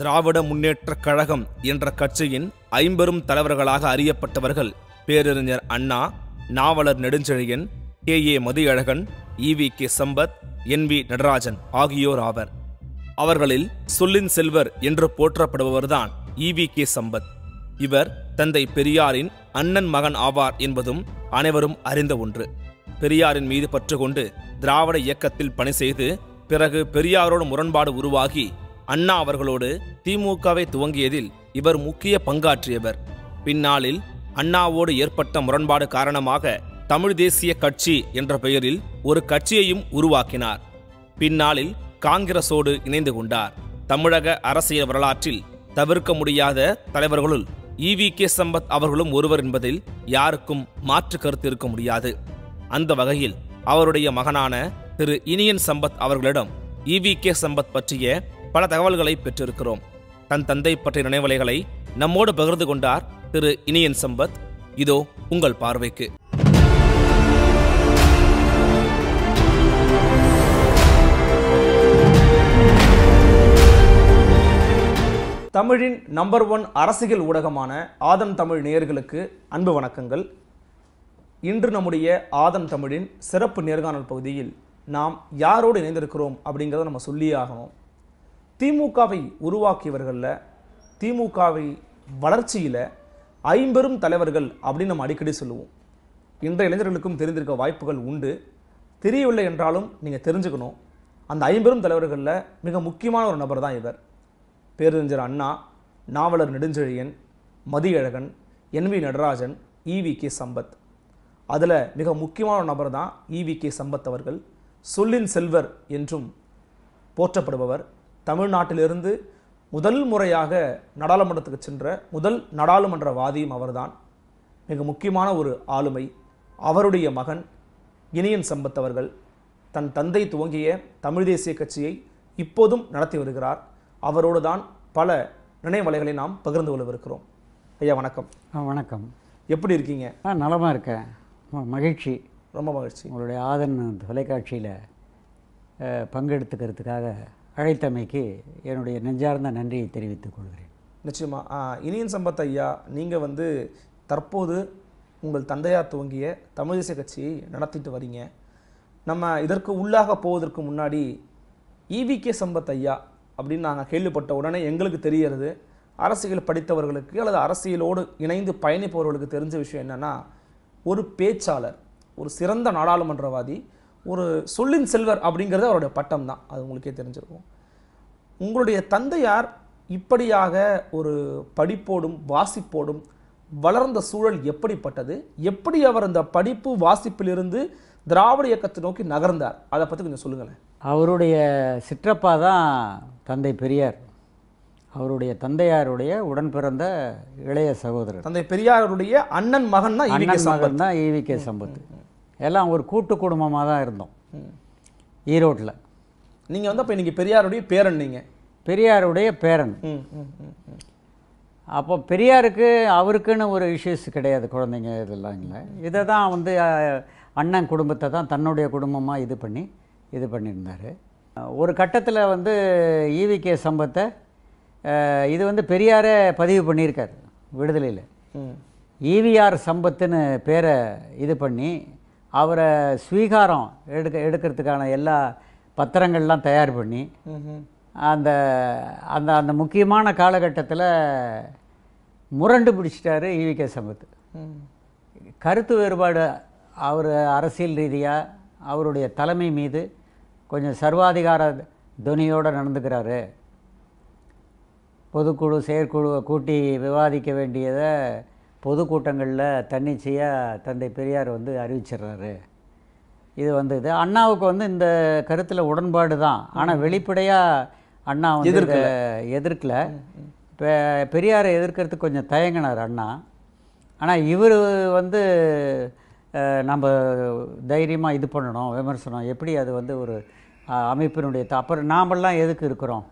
திராவிட முன்னேற்றக் கழகம் என்ற கட்சியின் ஐம்பெரும் தலைவர்களாக அறியப்பட்டவர்கள் பேரறிஞர் அண்ணா நாவலர் Nedunchezhiyan K A Mathiyazhagan V K Sampath N V Natarajan ஆகியோர் ஆவர் அவர்களில் சொல்லின் செல்வர் என்று போற்றப்படுபவர்தான் வி கே சம்பத் இவர் தந்தை பெரியாரின் அண்ணன் மகன் ஆவார் என்பதும் அனைவரும் அறிந்த ஒன்று பெரியாரின் மீது பற்று கொண்டு திராவிட இயக்கத்தில் பணி செய்து பிறகு பெரியாரோடு முரண்பாடு உருவாகி அண்ணா அவர்களோடு திமுகவை துவங்கியதில் இவர் முக்கிய பங்காற்றியவர் பின்னாளில் அண்ணாவோடு ஏற்பட்ட முரண்பாடு காரணமாக தமிழ் தேசிய கட்சி என்ற பெயரில் ஒரு கட்சியையும் உருவாக்கினார் பின்னாளில் காங்கிரசோடு இணைந்து கொண்டார் தமிழக அரசியல் வரலாற்றில் தவிர்க்க முடியாத தலைவர்களுள் இவி கே சம்பத் அவர்களும் ஒருவர் என்பதில் யாருக்கும் மாற்று கருத்து இருக்க முடியாது அந்த வகையில் அவருடைய மகனான திரு இனியன் சம்பத் அவர்களிடம் இவி கே சம்பத் பற்றிய பல தகவல்களை பெற்றிருக்கிறோம் தன் தந்தை பற்றிய நினைவலைகளை நம்மோடு பகிர்ந்து கொண்டார் திரு இனியன் சம்பத் இதோ உங்கள் பார்வைக்கு தமிழின் நம்பர் ஒன் அரசியல் ஊடகமான ஆதம் தமிழ் நேயர்களுக்கு அன்பு வணக்கங்கள் இன்று நம்முடைய ஆதம் தமிழின் சிறப்பு நேர்காணல் பகுதியில் நாம் யாரோடு இணைந்திருக்கிறோம் அப்படிங்கிறத நம்ம சொல்லியே ஆகணும் திமுகவை உருவாக்கியவர்களில் திமுகவை வளர்ச்சியில் ஐம்பெரும் தலைவர்கள் அப்படின்னு நம்ம அடிக்கடி சொல்லுவோம் இன்றைய இளைஞர்களுக்கும் தெரிந்திருக்க வாய்ப்புகள் உண்டு தெரியவில்லை என்றாலும் நீங்கள் தெரிஞ்சுக்கணும் அந்த ஐம்பெரும் தலைவர்களில் மிக முக்கியமான ஒரு நபர் தான் இவர் பேரறிஞர் அண்ணா நாவலர் Nedunchezhiyan Mathiyazhagan N V Natarajan E V K Sampath அதில் மிக முக்கியமான நபர் தான் இவி கே சம்பத் அவர்கள் சொல்லின் செல்வர் என்றும் போற்றப்படுபவர் தமிழ்நாட்டிலிருந்து முதல் முறையாக நாடாளுமன்றத்துக்கு சென்ற முதல் நாடாளுமன்றவாதியும் அவர்தான் மிக முக்கியமான ஒரு ஆளுமை அவருடைய மகன் இனியன் சம்பத் அவர்கள் தன் தந்தை துவங்கிய தமிழ் தேசிய கட்சியை இப்போதும் நடத்தி வருகிறார் அவரோடு தான் பல நினைவலைகளை நாம் பகிர்ந்து கொள்ளவிருக்கிறோம் ஐயா வணக்கம் வணக்கம் எப்படி இருக்கீங்க நலமாக இருக்கேன் மகிழ்ச்சி ரொம்ப மகிழ்ச்சி உங்களுடைய ஆதன் தொலைக்காட்சியில் பங்கெடுத்துக்கிறதுக்காக அழைத்தமைக்கு என்னுடைய நெஞ்சார்ந்த நன்றியை தெரிவித்துக் கொள்கிறேன் நிச்சயமாக இனியன் சம்பத் ஐயா நீங்கள் வந்து தற்போது உங்கள் தந்தையார் துவங்கிய தமிழிசை கட்சியை நடத்திட்டு வரீங்க நம்ம இதற்கு உள்ளாக போவதற்கு முன்னாடி இவிகே சம்பத் ஐயா அப்படின்னு நாங்கள் கேள்விப்பட்ட உடனே எங்களுக்கு தெரியறது அரசியல் படித்தவர்களுக்கு அல்லது அரசியலோடு இணைந்து பயணிப்பவர்களுக்கு தெரிஞ்ச விஷயம் என்னென்னா ஒரு பேச்சாளர் ஒரு சிறந்த நாடாளுமன்றவாதி ஒரு சொல்லின் செல்வர் அப்படிங்கிறது அவருடைய பட்டம் தான் அது உங்களுக்கே தெரிஞ்சிருக்கும் உங்களுடைய தந்தையார் இப்படியாக ஒரு படிப்போடும் வாசிப்போடும் வளர்ந்த சூழல் எப்படிப்பட்டது எப்படி அவர் அந்த படிப்பு வாசிப்பிலிருந்து திராவிட இயக்கத்தை நோக்கி நகர்ந்தார் அதை பற்றி கொஞ்சம் சொல்லுங்களேன் அவருடைய சிற்றப்பா தான் தந்தை பெரியார் அவருடைய தந்தையாருடைய உடன் பிறந்த இளைய சகோதரர் தந்தை பெரியாருடைய அண்ணன் மகன் தான் மகன் தான் ஈவி கே சம்பத் எல்லாம் ஒரு கூட்டு குடும்பமாக தான் இருந்தோம் ஈரோட்டில் நீங்கள் வந்து அப்போ இன்றைக்கி பெரியாருடைய பேரன் நீங்கள் பெரியாருடைய பேரன் அப்போ பெரியாருக்கு அவருக்குன்னு ஒரு இஷ்யூஸ் கிடையாது குழந்தைங்க இதெல்லாம் இல்லை இதை தான் வந்து அண்ணன் குடும்பத்தை தான் தன்னுடைய குடும்பமாக இது பண்ணி இது பண்ணியிருந்தார் ஒரு கட்டத்தில் வந்து ஈவிகே e சம்பத்தை இது வந்து பெரியாரை பதிவு பண்ணியிருக்கார் விடுதலையில் ஈவிஆர் e சம்பத்துன்னு பேரை இது பண்ணி அவரை ஸ்வீகாரம் எடுக்க எடுக்கிறதுக்கான எல்லா பத்திரங்கள்லாம் தயார் பண்ணி அந்த அந்த அந்த முக்கியமான காலகட்டத்தில் முரண்டு பிடிச்சிட்டாரு ஈவி கே சம்பத் கருத்து வேறுபாடு அவர் அரசியல் ரீதியாக அவருடைய தலைமை மீது கொஞ்சம் சர்வாதிகார துணியோடு நடந்துக்கிறாரு பொதுக்குழு செயற்குழுவை கூட்டி விவாதிக்க வேண்டியதை பொதுக்கூட்டங்களில் தன்னிச்சையாக தந்தை பெரியார் வந்து அறிவிச்சிடுறாரு இது வந்து இது அண்ணாவுக்கு வந்து இந்த கருத்தில் உடன்பாடு தான் ஆனால் வெளிப்படையாக அண்ணா வந்து எதிர்க்க எதிர்க்கல பெரியாரை எதிர்க்கிறதுக்கு கொஞ்சம் தயங்கினார் அண்ணா ஆனால் இவர் வந்து நம்ம தைரியமாக இது பண்ணணும் விமர்சனம் எப்படி அது வந்து ஒரு அமைப்பினுடைய அப்புறம் நாமெல்லாம் எதுக்கு இருக்கிறோம்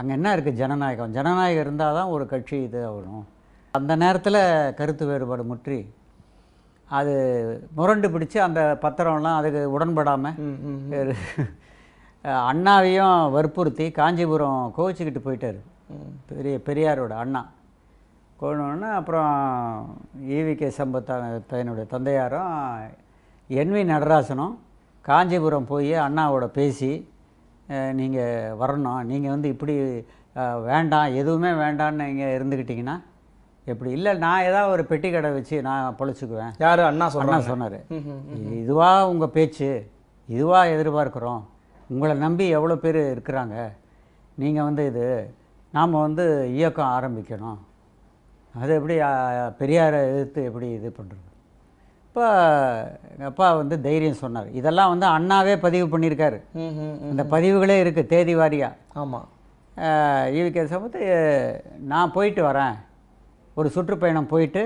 அங்கே என்ன இருக்குது ஜனநாயகம் ஜனநாயகம் இருந்தால் தான் ஒரு கட்சி இது ஆகணும் அந்த நேரத்தில் கருத்து வேறுபாடு முற்றி அது முரண்டு பிடிச்சு அந்த பத்திரம்லாம் அதுக்கு உடன்படாமல் அண்ணாவையும் வற்புறுத்தி காஞ்சிபுரம் கோவிச்சுக்கிட்டு போயிட்டார் பெரிய பெரியாரோட அண்ணா கோணுன்னா அப்புறம் ஈவிகே சம்பத்தான பையனுடைய தந்தையாரும் என் வி நடராசனும் காஞ்சிபுரம் போய் அண்ணாவோட பேசி நீங்கள் வரணும் நீங்கள் வந்து இப்படி வேண்டாம் எதுவுமே வேண்டான்னு நீங்கள் இருந்துக்கிட்டிங்கன்னா எப்படி இல்லை நான் ஏதாவது ஒரு பெட்டி கடை வச்சு நான் பொழைச்சிக்குவேன் யார் அண்ணா சொன்னா சொன்னார் இதுவாக உங்கள் பேச்சு இதுவாக எதிர்பார்க்குறோம் உங்களை நம்பி எவ்வளோ பேர் இருக்கிறாங்க நீங்கள் வந்து இது நாம் வந்து இயக்கம் ஆரம்பிக்கணும் அது எப்படி பெரியாரை எதிர்த்து எப்படி இது பண்ணுறது இப்போ எங்கள் அப்பா வந்து தைரியம் சொன்னார் இதெல்லாம் வந்து அண்ணாவே பதிவு பண்ணியிருக்காரு இந்த பதிவுகளே இருக்குது தேதி வாரியாக ஆமாம் ஈவிகே சமத்து நான் போயிட்டு வரேன் ஒரு சுற்றுப்பயணம் போயிட்டு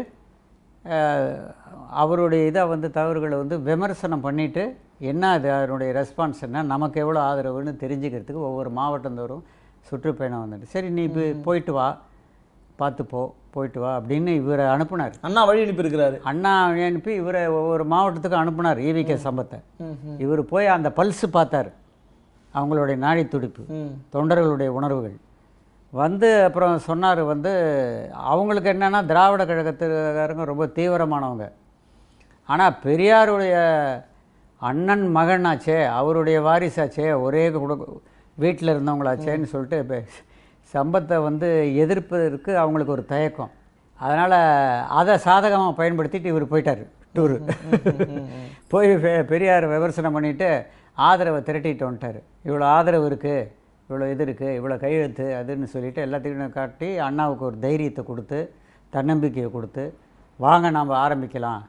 அவருடைய இதை வந்து தவறுகளை வந்து விமர்சனம் பண்ணிவிட்டு என்ன அது அதனுடைய ரெஸ்பான்ஸ் என்ன நமக்கு எவ்வளோ ஆதரவுன்னு தெரிஞ்சுக்கிறதுக்கு ஒவ்வொரு மாவட்டந்தோறும் சுற்றுப்பயணம் வந்துட்டு சரி நீ இப்போ போயிட்டு வா பார்த்துப்போ போயிட்டு வா அப்படின்னு இவரை அனுப்புனார் அண்ணா வழி அனுப்பி இருக்கிறாரு அண்ணா வழி அனுப்பி இவரை ஒவ்வொரு மாவட்டத்துக்கும் அனுப்புனார் e ஈவிகே சம்பத்தை இவர் போய் அந்த பல்ஸு பார்த்தார் அவங்களுடைய நாடி துடிப்பு தொண்டர்களுடைய உணர்வுகள் வந்து அப்புறம் சொன்னார் வந்து அவங்களுக்கு என்னென்னா திராவிட கழகத்துக்காரங்க ரொம்ப தீவிரமானவங்க ஆனால் பெரியாருடைய அண்ணன் மகனாச்சே அவருடைய வாரிசாச்சே ஒரே குடு வீட்டில் இருந்தவங்களாச்சேன்னு சொல்லிட்டு இப்போ சம்பத்தை வந்து எதிர்ப்பதற்கு அவங்களுக்கு ஒரு தயக்கம் அதனால் அதை சாதகமாக பயன்படுத்திட்டு இவர் போயிட்டார் டூரு போய் பெரியார் விமர்சனம் பண்ணிவிட்டு ஆதரவை திரட்டிட்டு வந்துட்டார் இவ்வளோ ஆதரவு இருக்குது இவ்வளோ இது இருக்குது இவ்வளோ கையெழுத்து அதுன்னு சொல்லிவிட்டு எல்லாத்தையும் காட்டி அண்ணாவுக்கு ஒரு தைரியத்தை கொடுத்து தன்னம்பிக்கையை கொடுத்து வாங்க நாம் ஆரம்பிக்கலாம்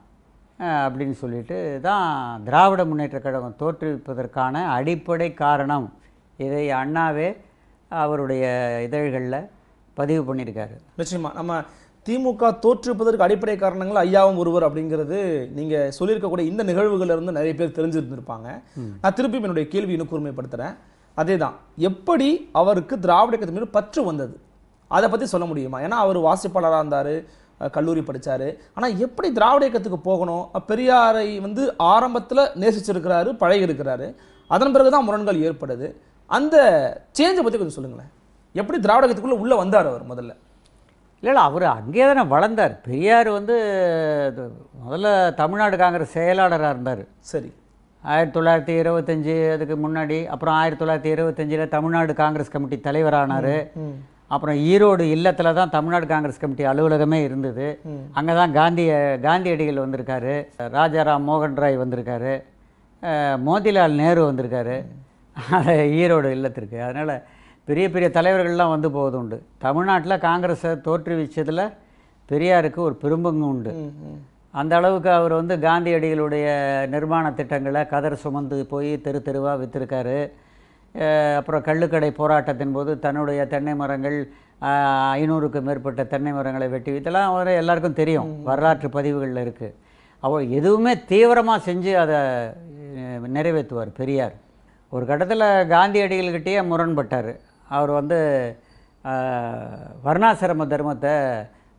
அப்படின்னு சொல்லிட்டு தான் திராவிட முன்னேற்ற கழகம் தோற்றுவிப்பதற்கான அடிப்படை காரணம் இதை அண்ணாவே அவருடைய இதழ்களில் பதிவு பண்ணியிருக்காரு நிச்சயமாக நம்ம திமுக தோற்றுப்பதற்கு அடிப்படை காரணங்கள் ஐயாவும் ஒருவர் அப்படிங்கிறது நீங்கள் சொல்லியிருக்கக்கூடிய இந்த நிகழ்வுகளிலிருந்து நிறைய பேர் தெரிஞ்சிருந்திருப்பாங்க நான் திருப்பி என்னுடைய கேள்வி இன்னும் கூர்மைப்படுத்துகிறேன் அதே தான் எப்படி அவருக்கு திராவிட இயக்கத்து மீது பற்று வந்தது அதை பற்றி சொல்ல முடியுமா ஏன்னா அவர் வாசிப்பாளராக இருந்தார் கல்லூரி படித்தார் ஆனால் எப்படி திராவிட இயக்கத்துக்கு போகணும் பெரியாரை வந்து ஆரம்பத்தில் நேசிச்சிருக்கிறாரு இருக்கிறாரு அதன் பிறகு தான் முரண்கள் ஏற்படுது அந்த சேஞ்சை பற்றி கொஞ்சம் சொல்லுங்களேன் எப்படி திராவிட இயக்கத்துக்குள்ளே உள்ளே வந்தார் அவர் முதல்ல இல்லை அவர் அங்கேயே தானே வளர்ந்தார் பெரியார் வந்து முதல்ல தமிழ்நாடு காங்கிரஸ் செயலாளராக இருந்தார் சரி ஆயிரத்தி தொள்ளாயிரத்தி இருபத்தஞ்சி அதுக்கு முன்னாடி அப்புறம் ஆயிரத்தி தொள்ளாயிரத்தி இருபத்தஞ்சில் தமிழ்நாடு காங்கிரஸ் கமிட்டி தலைவரானார் அப்புறம் ஈரோடு இல்லத்தில் தான் தமிழ்நாடு காங்கிரஸ் கமிட்டி அலுவலகமே இருந்தது அங்கே தான் காந்திய காந்தியடிகள் வந்திருக்காரு ராஜாராம் மோகன் ராய் வந்திருக்காரு மோதிலால் நேரு வந்திருக்காரு ஈரோடு இல்லத்திற்கு அதனால் பெரிய பெரிய தலைவர்கள்லாம் வந்து போவது உண்டு தமிழ்நாட்டில் காங்கிரஸை தோற்றுவிச்சதில் பெரியாருக்கு ஒரு பெரும்பங்கு உண்டு அந்த அளவுக்கு அவர் வந்து காந்தியடிகளுடைய நிர்மாண திட்டங்களை கதர் சுமந்து போய் தெரு தெருவாக விற்றுருக்காரு அப்புறம் கள்ளுக்கடை போராட்டத்தின் போது தன்னுடைய தென்னை மரங்கள் ஐநூறுக்கும் மேற்பட்ட தென்னை மரங்களை வெட்டி இதெல்லாம் அவர் எல்லாருக்கும் தெரியும் வரலாற்று பதிவுகளில் இருக்குது அவர் எதுவுமே தீவிரமாக செஞ்சு அதை நிறைவேற்றுவார் பெரியார் ஒரு கட்டத்தில் காந்தியடிகள்கிட்டயே முரண்பட்டார் அவர் வந்து வர்ணாசிரம தர்மத்தை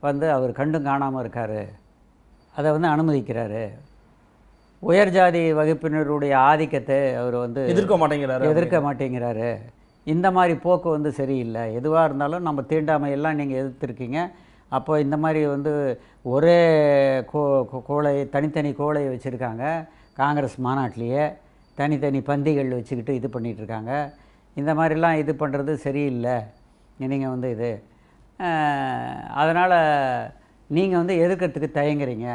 வந்து அவர் கண்டும் காணாமல் இருக்கார் அதை வந்து அனுமதிக்கிறாரு உயர் ஜாதி வகுப்பினருடைய ஆதிக்கத்தை அவர் வந்து எதிர்க்க மாட்டேங்கிறாரு எதிர்க்க மாட்டேங்கிறாரு இந்த மாதிரி போக்கு வந்து சரியில்லை எதுவாக இருந்தாலும் நம்ம தீண்டாமையெல்லாம் நீங்கள் எதிர்த்துருக்கீங்க அப்போ இந்த மாதிரி வந்து ஒரே கோ கோளை தனித்தனி கோளை வச்சுருக்காங்க காங்கிரஸ் மாநாட்டிலேயே தனித்தனி பந்திகள் வச்சுக்கிட்டு இது பண்ணிகிட்ருக்காங்க இந்த மாதிரிலாம் இது பண்ணுறது சரியில்லை நீங்கள் வந்து இது அதனால் நீங்கள் வந்து எதிர்க்கிறதுக்கு தயங்குறீங்க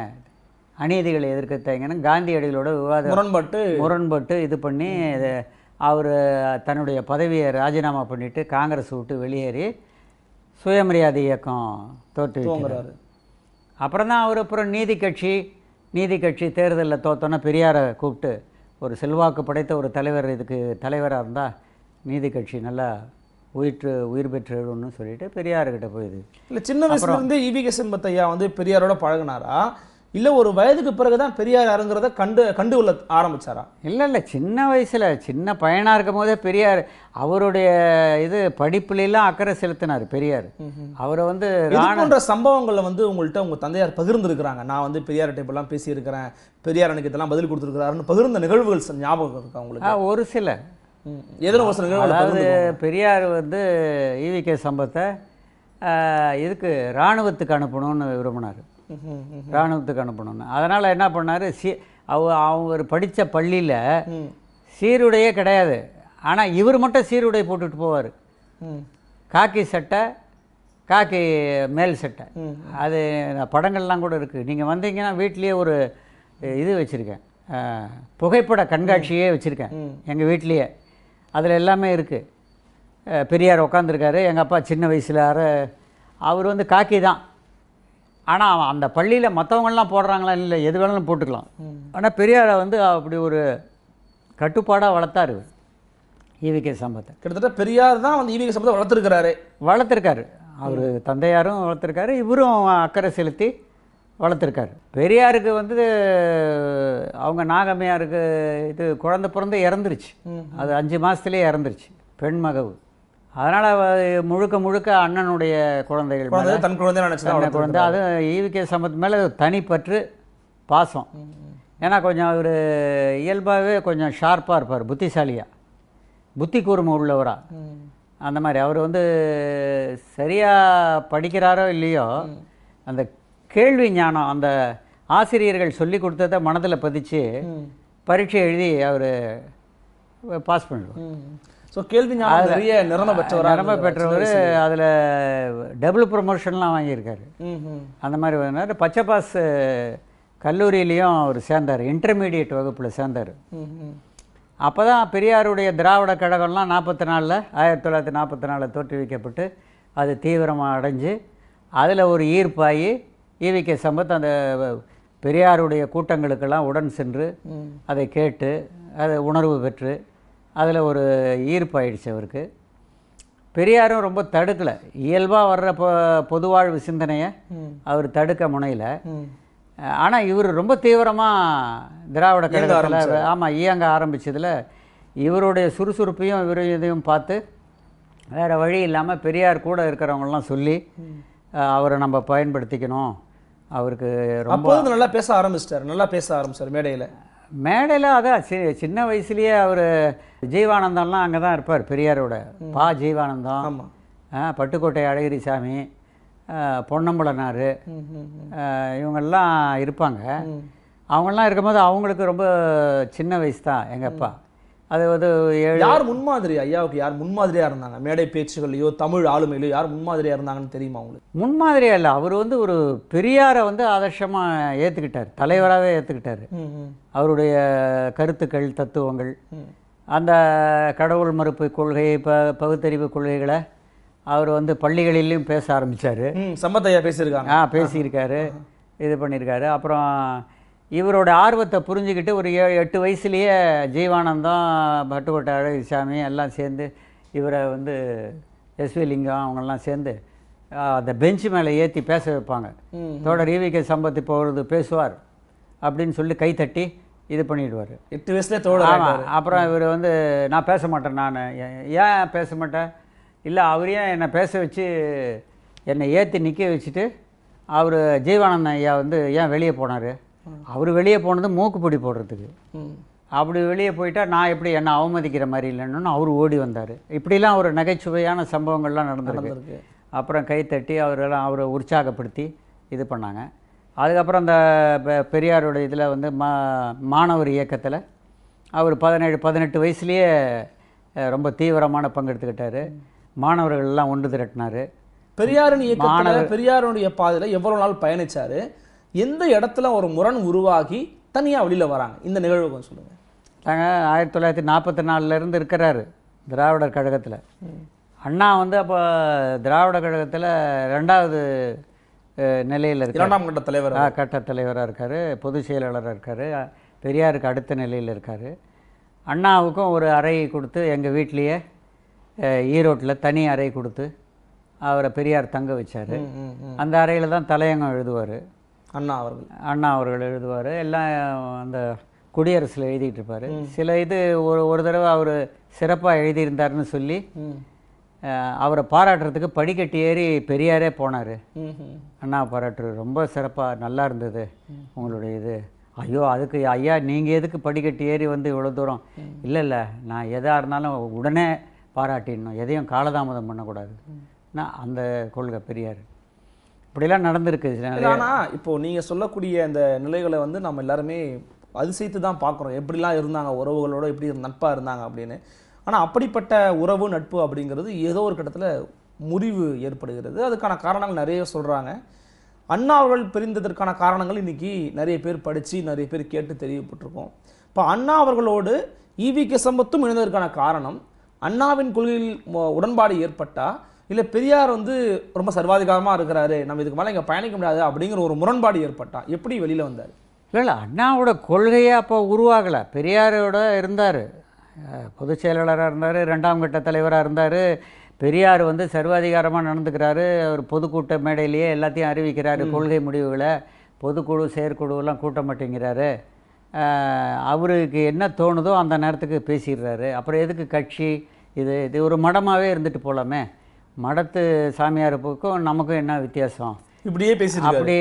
அநீதிகளை எதிர்க்க தயங்கன்னா காந்தியடிகளோட விவாதம் முரண்பட்டு முரண்பட்டு இது பண்ணி அவர் தன்னுடைய பதவியை ராஜினாமா பண்ணிவிட்டு காங்கிரஸ் விட்டு வெளியேறி சுயமரியாதை இயக்கம் தோற்றுவிக்கிறார் அப்புறம் தான் அவர் அப்புறம் நீதி கட்சி நீதி கட்சி தேர்தலில் தோத்தோன்னா பெரியாரை கூப்பிட்டு ஒரு செல்வாக்கு படைத்த ஒரு தலைவர் இதுக்கு தலைவராக இருந்தால் நீதி கட்சி நல்லா உயிர் உயிர் பெற்றோன்னு சொல்லிட்டு பெரியார்கிட்ட போயிது இல்லை சின்ன வயசுலேருந்து இவி கே செம்பத் ஐயா வந்து பெரியாரோட பழகினாரா இல்லை ஒரு வயதுக்கு பிறகு தான் பெரியார் யாருங்கிறத கண்டு கண்டு கொள்ள ஆரம்பித்தாரா இல்லை இல்லை சின்ன வயசில் சின்ன பையனாக இருக்கும் போதே பெரியார் அவருடைய இது படிப்புலாம் அக்கறை செலுத்தினார் பெரியார் அவரை வந்து போன்ற சம்பவங்களில் வந்து உங்கள்கிட்ட உங்கள் தந்தையார் பகிர்ந்துருக்கிறாங்க நான் வந்து பெரியார் டைப்பெல்லாம் பேசியிருக்கிறேன் பெரியார் எனக்கு இதெல்லாம் பதில் கொடுத்துருக்கிறாருன்னு பகிர்ந்த நிகழ்வுகள் ஞாபகம் இருக்கா உங்களுக்கு ஒரு சில எதன அதாவது பெரியார் வந்து ஈவிகே சம்பத்தை இதுக்கு இராணுவத்துக்கு அனுப்பணும்னு விரும்பினார் இராணுவத்துக்கு அனுப்பணும்னு அதனால் என்ன பண்ணார் சீ அவ அவர் படித்த பள்ளியில் சீருடையே கிடையாது ஆனால் இவர் மட்டும் சீருடை போட்டுட்டு போவார் காக்கி சட்டை காக்கி மேல் சட்டை அது படங்கள்லாம் கூட இருக்குது நீங்கள் வந்தீங்கன்னா வீட்லேயே ஒரு இது வச்சுருக்கேன் புகைப்பட கண்காட்சியே வச்சுருக்கேன் எங்கள் வீட்லேயே அதில் எல்லாமே இருக்குது பெரியார் உட்காந்துருக்காரு எங்கள் அப்பா சின்ன வயசில் அவர் வந்து காக்கி தான் ஆனால் அந்த பள்ளியில் மற்றவங்களாம் போடுறாங்களா இல்லை எது வேணாலும் போட்டுக்கலாம் ஆனால் பெரியாரை வந்து அப்படி ஒரு கட்டுப்பாடாக வளர்த்தார் ஈவிகே சம்பத்தை கிட்டத்தட்ட பெரியார் தான் வந்து ஈவிகே சம்பத்தை வளர்த்துருக்கிறாரு வளர்த்துருக்காரு அவர் தந்தையாரும் வளர்த்துருக்காரு இவரும் அக்கறை செலுத்தி வளர்த்துருக்காரு பெரியாருக்கு வந்து அவங்க நாகம்மையாருக்கு இது குழந்த பிறந்து இறந்துருச்சு அது அஞ்சு மாதத்துலேயே இறந்துருச்சு பெண் மகவு அதனால் முழுக்க முழுக்க அண்ணனுடைய குழந்தைகள் தன் குழந்தை நினச்சி குழந்தை அது ஈவிகே சம்பத் மேலே தனிப்பற்று பாசம் ஏன்னா கொஞ்சம் அவர் இயல்பாகவே கொஞ்சம் ஷார்ப்பாக இருப்பார் புத்திசாலியாக புத்தி கூர்மை உள்ளவராக அந்த மாதிரி அவர் வந்து சரியாக படிக்கிறாரோ இல்லையோ அந்த கேள்வி ஞானம் அந்த ஆசிரியர்கள் சொல்லி கொடுத்ததை மனதில் பதிச்சு பரீட்சை எழுதி அவர் பாஸ் பண்ணுவார் ஸோ கேள்வி நிறைய நிறம பெற்றவர் பெற்றவர் அதில் டபுள் ப்ரொமோஷன்லாம் வாங்கியிருக்காரு அந்த மாதிரி பச்சை பாஸ் கல்லூரியிலையும் அவர் சேர்ந்தார் இன்டர்மீடியட் வகுப்பில் சேர்ந்தார் அப்போ தான் பெரியாருடைய திராவிட கழகம்லாம் நாற்பத்தி நாலில் ஆயிரத்தி தொள்ளாயிரத்தி நாற்பத்தி நாலில் தோற்றுவிக்கப்பட்டு அது தீவிரமாக அடைஞ்சு அதில் ஒரு ஈர்ப்பாகி ஈவிகே சம்பத் அந்த பெரியாருடைய கூட்டங்களுக்கெல்லாம் உடன் சென்று அதை கேட்டு அதை உணர்வு பெற்று அதில் ஒரு ஈர்ப்பாயிடுச்சு அவருக்கு பெரியாரும் ரொம்ப தடுக்கலை இயல்பாக வர்ற பொ பொதுவாழ்வு சிந்தனையை அவர் தடுக்க முனையில் ஆனால் இவர் ரொம்ப தீவிரமாக திராவிட கழகத்தில் ஆமாம் இயங்க ஆரம்பித்ததில் இவருடைய சுறுசுறுப்பையும் இவர் இதையும் பார்த்து வேறு வழி இல்லாமல் பெரியார் கூட இருக்கிறவங்களாம் சொல்லி அவரை நம்ம பயன்படுத்திக்கணும் அவருக்கு ரொம்ப நல்லா பேச ஆரம்பிச்சிட்டார் நல்லா பேச ஆரம்பிச்சார் மேடையில் மேடையில் அதான் சி சின்ன வயசுலேயே அவர் ஜீவானந்தம்லாம் அங்கே தான் இருப்பார் பெரியாரோட பா ஜீவானந்தம் ஆமாம் பட்டுக்கோட்டை சாமி பொன்னம்புலனார் இவங்கெல்லாம் இருப்பாங்க அவங்களாம் இருக்கும்போது அவங்களுக்கு ரொம்ப சின்ன வயசு தான் எங்கள் அப்பா அது வந்து யார் முன்மாதிரி ஐயாவுக்கு யார் முன்மாதிரியாக இருந்தாங்க மேடை பேச்சுகள்லையோ தமிழ் ஆளுமையிலையோ யார் முன்மாதிரியாக இருந்தாங்கன்னு தெரியுமா அவங்களுக்கு முன்மாதிரியாக இல்லை அவர் வந்து ஒரு பெரியாரை வந்து ஆதர்ஷமாக ஏற்றுக்கிட்டார் தலைவராகவே ஏற்றுக்கிட்டார் அவருடைய கருத்துக்கள் தத்துவங்கள் அந்த கடவுள் மறுப்பு கொள்கை ப பகுத்தறிவு கொள்கைகளை அவர் வந்து பள்ளிகளிலையும் பேச ஆரம்பித்தார் சம்பத்தையா பேசியிருக்காங்க ஆ பேசியிருக்காரு இது பண்ணியிருக்காரு அப்புறம் இவரோட ஆர்வத்தை புரிஞ்சுக்கிட்டு ஒரு ஏ எட்டு வயசுலேயே ஜீவானந்தம் பட்டுக்கோட்டை அழகிசாமி எல்லாம் சேர்ந்து இவரை வந்து எஸ்வி லிங்கம் அவங்கெல்லாம் சேர்ந்து அந்த பெஞ்சு மேலே ஏற்றி பேச வைப்பாங்க தொடர் ஈவிகை சம்பத்து போகிறது பேசுவார் அப்படின்னு சொல்லி கைத்தட்டி இது பண்ணிடுவார் எட்டு வயசில் தோழர் அப்புறம் இவர் வந்து நான் பேச மாட்டேன் நான் ஏன் பேச மாட்டேன் இல்லை அவரையே என்னை பேச வச்சு என்னை ஏற்றி நிற்க வச்சுட்டு அவர் ஜீவானந்தன் ஐயா வந்து ஏன் வெளியே போனார் அவர் வெளியே போனது மூக்கு போடுறதுக்கு அப்படி வெளியே போயிட்டால் நான் எப்படி என்னை அவமதிக்கிற மாதிரி இல்லைன்னு அவர் ஓடி வந்தார் இப்படிலாம் ஒரு நகைச்சுவையான சம்பவங்கள்லாம் நடந்துருக்கு அப்புறம் கை தட்டி அவரெல்லாம் அவரை உற்சாகப்படுத்தி இது பண்ணாங்க அதுக்கப்புறம் அந்த பெரியாரோட இதில் வந்து மா மாணவர் இயக்கத்தில் அவர் பதினேழு பதினெட்டு வயசுலேயே ரொம்ப தீவிரமான பங்கெடுத்துக்கிட்டாரு மாணவர்கள்லாம் ஒன்று திரட்டினார் பெரியாரின் இயக்கத்தில் பெரியாருடைய பாதையில் எவ்வளோ நாள் பயணித்தார் எந்த இடத்துல ஒரு முரண் உருவாகி தனியாக வெளியில் வராங்க இந்த நிகழ்வு கொஞ்சம் சொல்லுங்கள் நாங்கள் ஆயிரத்தி தொள்ளாயிரத்தி நாற்பத்தி நாலுலேருந்து இருக்கிறாரு திராவிடர் கழகத்தில் அண்ணா வந்து அப்போ திராவிட கழகத்தில் ரெண்டாவது நிலையில் இருக்கு இரண்டாம் கட்ட தலைவர் கட்ட தலைவராக இருக்கார் பொதுச் செயலாளராக இருக்கார் பெரியாருக்கு அடுத்த நிலையில் இருக்கார் அண்ணாவுக்கும் ஒரு அறை கொடுத்து எங்கள் வீட்லேயே ஈரோட்டில் தனி அறை கொடுத்து அவரை பெரியார் தங்க வச்சார் அந்த அறையில் தான் தலையங்கம் எழுதுவார் அண்ணா அவர்கள் அண்ணா அவர்கள் எழுதுவார் எல்லாம் அந்த குடியரசில் எழுதிட்டு இருப்பார் சில இது ஒரு ஒரு தடவை அவர் சிறப்பாக எழுதியிருந்தார்னு சொல்லி அவரை பாராட்டுறதுக்கு படிக்கட்டு ஏறி பெரியாரே போனார் அண்ணா பாராட்டு ரொம்ப சிறப்பாக நல்லா இருந்தது உங்களுடைய இது ஐயோ அதுக்கு ஐயா நீங்கள் எதுக்கு படிக்கட்டு ஏறி வந்து இவ்வளோ தூரம் இல்லை இல்லை நான் எதாக இருந்தாலும் உடனே பாராட்டிடணும் எதையும் காலதாமதம் பண்ணக்கூடாது நான் அந்த கொள்கை பெரியார் அப்படிலாம் நடந்திருக்கு ஆனால் இப்போது நீங்கள் சொல்லக்கூடிய அந்த நிலைகளை வந்து நம்ம எல்லாருமே அதிசயித்து தான் பார்க்குறோம் எப்படிலாம் இருந்தாங்க உறவுகளோட எப்படி நட்பாக இருந்தாங்க அப்படின்னு ஆனால் அப்படிப்பட்ட உறவு நட்பு அப்படிங்கிறது ஏதோ ஒரு கட்டத்தில் முறிவு ஏற்படுகிறது அதுக்கான காரணங்கள் நிறைய சொல்கிறாங்க அண்ணா அவர்கள் பிரிந்ததற்கான காரணங்கள் இன்றைக்கி நிறைய பேர் படித்து நிறைய பேர் கேட்டு தெரியப்பட்டிருக்கோம் இப்போ அண்ணா அவர்களோடு ஈவி கே சம்பத்தும் இணைந்ததற்கான காரணம் அண்ணாவின் கொள்கையில் உடன்பாடு ஏற்பட்டால் இல்லை பெரியார் வந்து ரொம்ப சர்வாதிகாரமாக இருக்கிறாரு நம்ம இதுக்கு மேலே இங்கே பயணிக்க முடியாது அப்படிங்கிற ஒரு முரண்பாடு ஏற்பட்டா எப்படி வெளியில் வந்தார் இல்லை அண்ணாவோட கொள்கையே அப்போ உருவாகலை பெரியாரோட இருந்தார் பொதுச் செயலாளராக இருந்தார் ரெண்டாம் கட்ட தலைவராக இருந்தார் பெரியார் வந்து சர்வாதிகாரமாக நடந்துக்கிறாரு அவர் பொதுக்கூட்ட மேடையிலேயே எல்லாத்தையும் அறிவிக்கிறாரு கொள்கை முடிவுகளை பொதுக்குழு செயற்குழுவெல்லாம் கூட்ட மாட்டேங்கிறாரு அவருக்கு என்ன தோணுதோ அந்த நேரத்துக்கு பேசிடுறாரு அப்புறம் எதுக்கு கட்சி இது இது ஒரு மடமாகவே இருந்துட்டு போகலாமே மடத்து சாமியாருப்புக்கும் நமக்கும் என்ன வித்தியாசம் இப்படியே பேசி அப்படி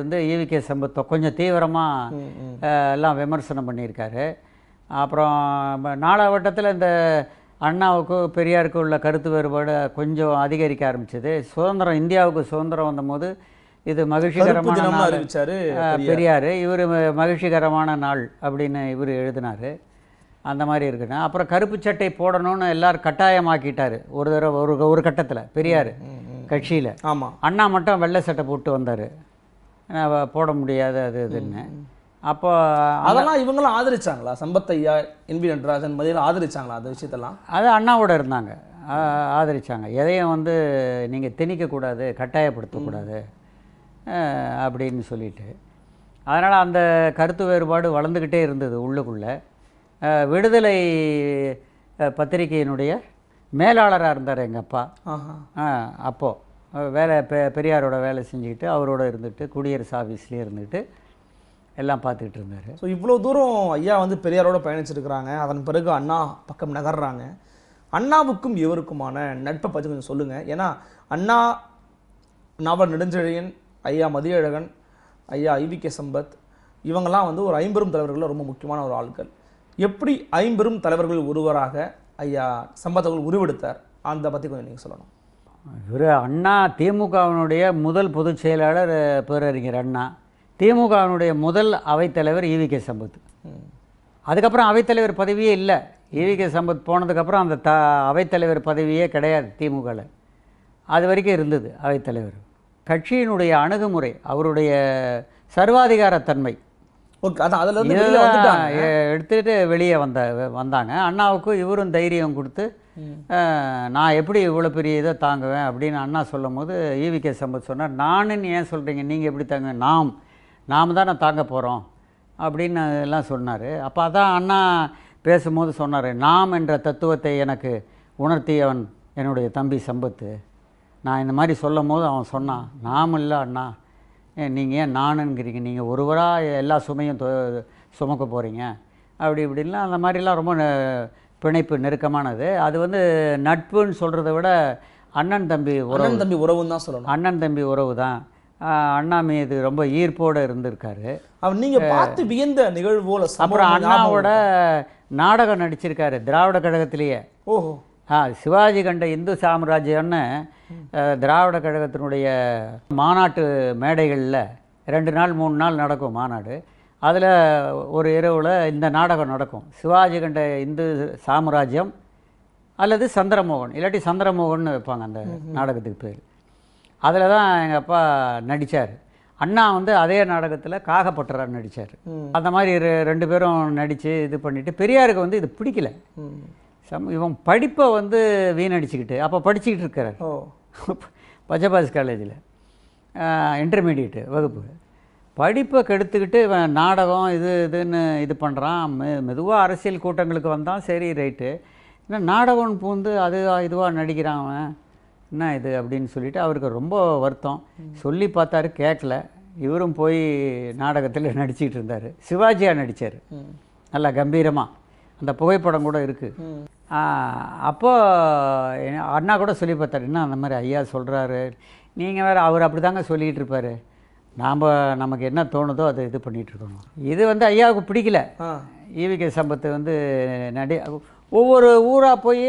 வந்து ஈவிகே e சம்பத்தை கொஞ்சம் தீவிரமாக எல்லாம் விமர்சனம் பண்ணியிருக்காரு அப்புறம் நாலாவட்டத்தில் இந்த அண்ணாவுக்கும் பெரியாருக்கும் உள்ள கருத்து வேறுபாடு கொஞ்சம் அதிகரிக்க ஆரம்பிச்சது சுதந்திரம் இந்தியாவுக்கு சுதந்திரம் வந்தபோது இது மகிழ்ச்சிகரமான பெரியார் இவர் மகிழ்ச்சிகரமான நாள் அப்படின்னு இவர் எழுதினார் அந்த மாதிரி இருக்குன்னு அப்புறம் கருப்பு சட்டை போடணும்னு எல்லாரும் கட்டாயமாக்கிட்டார் ஒரு தடவை ஒரு ஒரு கட்டத்தில் பெரியார் கட்சியில் ஆமாம் அண்ணா மட்டும் வெள்ளை சட்டை போட்டு வந்தார் போட முடியாத அது இதுன்னு அப்போ அதெல்லாம் இவங்களும் ஆதரிச்சாங்களா சம்பத்தையா என் நடராஜன் மதியில் ஆதரிச்சாங்களா அந்த விஷயத்தெல்லாம் அது அண்ணாவோட இருந்தாங்க ஆதரிச்சாங்க எதையும் வந்து நீங்கள் திணிக்கக்கூடாது கட்டாயப்படுத்தக்கூடாது அப்படின்னு சொல்லிட்டு அதனால் அந்த கருத்து வேறுபாடு வளர்ந்துக்கிட்டே இருந்தது உள்ளுக்குள்ளே விடுதலை பத்திரிகையினுடைய மேலாளராக இருந்தார் எங்கள் அப்பா அப்போது வேலை பெ பெரியாரோட வேலை செஞ்சுக்கிட்டு அவரோட இருந்துட்டு குடியரசு ஆஃபீஸ்லேயே இருந்துட்டு எல்லாம் பார்த்துக்கிட்டு இருந்தார் ஸோ இவ்வளோ தூரம் ஐயா வந்து பெரியாரோட பயணிச்சிருக்கிறாங்க அதன் பிறகு அண்ணா பக்கம் நகர்றாங்க அண்ணாவுக்கும் இவருக்குமான நட்பை பற்றி கொஞ்சம் சொல்லுங்கள் ஏன்னா அண்ணா நாவல் நெடுஞ்செழியன் ஐயா மதியழகன் ஐயா ஐவி கே சம்பத் இவங்கெல்லாம் வந்து ஒரு ஐம்பெரும் தலைவர்களில் ரொம்ப முக்கியமான ஒரு ஆட்கள் எப்படி ஐம்பெரும் தலைவர்கள் ஒருவராக ஐயா சம்பந்தவர்கள் உருவெடுத்தார் அந்த பற்றி கொஞ்சம் நீங்கள் சொல்லணும் இவர் அண்ணா திமுகவினுடைய முதல் பொதுச் செயலாளர் பேரறிஞர் அண்ணா திமுகவினுடைய முதல் அவைத்தலைவர் இவி கே சம்பத் அதுக்கப்புறம் அவைத்தலைவர் பதவியே இல்லை இவி கே சம்பத் போனதுக்கப்புறம் அந்த த அவைத்தலைவர் பதவியே கிடையாது திமுகவில் அது வரைக்கும் இருந்தது அவைத்தலைவர் கட்சியினுடைய அணுகுமுறை அவருடைய சர்வாதிகாரத்தன்மை ஓகே அதான் வந்து வெளியே வந்துட்டாங்க எடுத்துகிட்டு வெளியே வந்த வந்தாங்க அண்ணாவுக்கும் இவரும் தைரியம் கொடுத்து நான் எப்படி இவ்வளோ பெரிய இதை தாங்குவேன் அப்படின்னு அண்ணா சொல்லும் போது ஈவிகே சம்பத் சொன்னார் நானுன்னு ஏன் சொல்கிறீங்க நீங்கள் எப்படி தாங்க நாம் நாம் தானே தாங்க போகிறோம் அப்படின்னு எல்லாம் சொன்னார் அப்போ அதான் அண்ணா பேசும்போது சொன்னார் நாம் என்ற தத்துவத்தை எனக்கு உணர்த்தியவன் என்னுடைய தம்பி சம்பத்து நான் இந்த மாதிரி சொல்லும் போது அவன் சொன்னான் நாம் இல்லை அண்ணா நீங்கள் ஏன் நானுங்கிறீங்க நீங்கள் ஒருவராக எல்லா சுமையும் சுமக்க போகிறீங்க அப்படி இப்படின்லாம் அந்த மாதிரிலாம் ரொம்ப பிணைப்பு நெருக்கமானது அது வந்து நட்புன்னு சொல்கிறத விட அண்ணன் தம்பி உறவு தம்பி உறவுன்னு தான் சொல்லணும் அண்ணன் தம்பி உறவு தான் அண்ணா மீது ரொம்ப ஈர்ப்போடு இருந்திருக்காரு அவர் நீங்கள் பார்த்து வியந்த நிகழ்வோல அப்புறம் அண்ணாவோட நாடகம் நடிச்சிருக்காரு திராவிட கழகத்திலேயே ஓஹோ சிவாஜி கண்ட இந்து சாம்ராஜ்யம்னு திராவிட கழகத்தினுடைய மாநாட்டு மேடைகளில் ரெண்டு நாள் மூணு நாள் நடக்கும் மாநாடு அதில் ஒரு இரவில் இந்த நாடகம் நடக்கும் சிவாஜி கண்ட இந்து சாம்ராஜ்யம் அல்லது சந்திரமோகன் இல்லாட்டி சந்திரமோகன் வைப்பாங்க அந்த நாடகத்துக்கு பேர் அதில் தான் எங்கள் அப்பா நடித்தார் அண்ணா வந்து அதே நாடகத்தில் காகப்பட்டரார் நடித்தார் அந்த மாதிரி ரெண்டு பேரும் நடித்து இது பண்ணிவிட்டு பெரியாருக்கு வந்து இது பிடிக்கல சம் இவன் படிப்பை வந்து வீணடிச்சுக்கிட்டு அப்போ படிச்சுக்கிட்டு இருக்கிறார் ஓ பஜபாஸ் காலேஜில் இன்டர்மீடியட்டு வகுப்பு படிப்பை கெடுத்துக்கிட்டு இவன் நாடகம் இது இதுன்னு இது பண்ணுறான் மெ மெதுவாக அரசியல் கூட்டங்களுக்கு வந்தான் சரி ரைட்டு ஏன்னா நாடகம் பூந்து அது இதுவாக நடிக்கிறான் அவன் என்ன இது அப்படின்னு சொல்லிவிட்டு அவருக்கு ரொம்ப வருத்தம் சொல்லி பார்த்தாரு கேட்கல இவரும் போய் நாடகத்தில் நடிச்சிக்கிட்டு இருந்தார் சிவாஜியாக நடித்தார் நல்லா கம்பீரமாக அந்த புகைப்படம் கூட இருக்குது அப்போது அண்ணா கூட சொல்லி பார்த்தாரு என்ன அந்த மாதிரி ஐயா சொல்கிறாரு நீங்கள் வேறு அவர் அப்படி தாங்க சொல்லிகிட்டு இருப்பார் நாம் நமக்கு என்ன தோணுதோ அதை இது பண்ணிகிட்ருக்கணும் இது வந்து ஐயாவுக்கு பிடிக்கல ஈவிகே சம்பத்து வந்து நடி ஒவ்வொரு ஊராக போய்